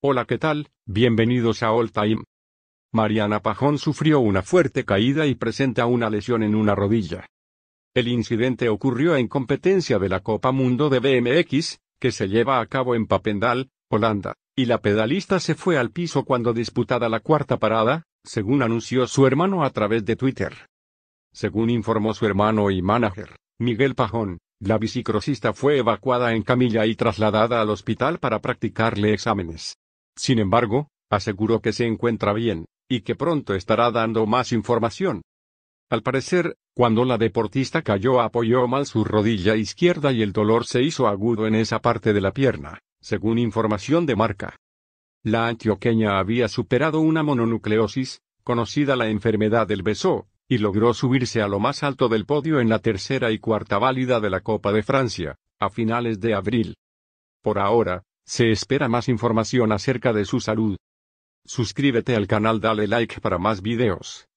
Hola, ¿qué tal? Bienvenidos a All Time. Mariana Pajón sufrió una fuerte caída y presenta una lesión en una rodilla. El incidente ocurrió en competencia de la Copa Mundo de BMX, que se lleva a cabo en Papendal, Holanda, y la pedalista se fue al piso cuando disputada la cuarta parada, según anunció su hermano a través de Twitter. Según informó su hermano y manager, Miguel Pajón, la bicicrosista fue evacuada en camilla y trasladada al hospital para practicarle exámenes. Sin embargo, aseguró que se encuentra bien, y que pronto estará dando más información. Al parecer, cuando la deportista cayó apoyó mal su rodilla izquierda y el dolor se hizo agudo en esa parte de la pierna, según información de marca. La antioqueña había superado una mononucleosis, conocida la enfermedad del beso, y logró subirse a lo más alto del podio en la tercera y cuarta válida de la Copa de Francia, a finales de abril. Por ahora, se espera más información acerca de su salud. Suscríbete al canal dale like para más videos.